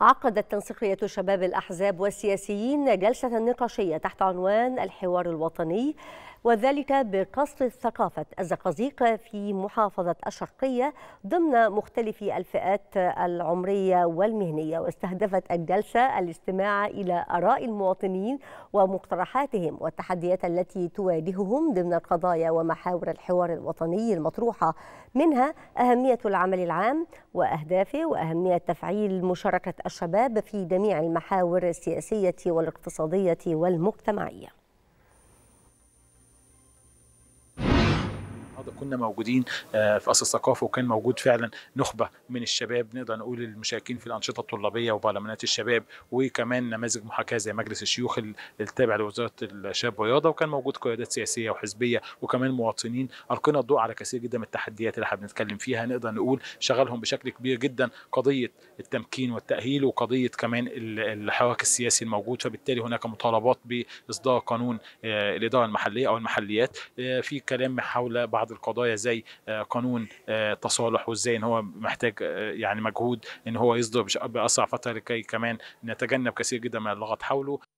عقدت تنسيقية شباب الأحزاب والسياسيين جلسة نقاشية تحت عنوان الحوار الوطني وذلك بقصف ثقافة الزقازيق في محافظة الشرقية ضمن مختلف الفئات العمرية والمهنية واستهدفت الجلسة الاستماع إلى آراء المواطنين ومقترحاتهم والتحديات التي تواجههم ضمن القضايا ومحاور الحوار الوطني المطروحة منها أهمية العمل العام وأهدافه وأهمية تفعيل مشاركة الشباب في جميع المحاور السياسية والاقتصادية والمجتمعية النهارده كنا موجودين آه، في قصر الثقافه وكان موجود فعلا نخبه من الشباب نقدر نقول المشاركين في الانشطه الطلابيه وبرلمانات الشباب وكمان نماذج محاكاه زي مجلس الشيوخ التابع لوزاره الشباب والرياضه وكان موجود قيادات سياسيه وحزبيه وكمان مواطنين القينا الضوء على كثير جدا من التحديات اللي احنا بنتكلم فيها نقدر نقول شغلهم بشكل كبير جدا قضيه التمكين والتاهيل وقضيه كمان الحراك السياسي الموجود فبالتالي هناك مطالبات باصدار قانون آه، الاداره المحليه او المحليات آه، في كلام حول بعض بعض القضايا زي آه، قانون التصالح آه، وازاي ان هو محتاج آه، يعني مجهود ان هو يصدر باسرع فتره لكي كمان نتجنب كثير جدا من اللغط حوله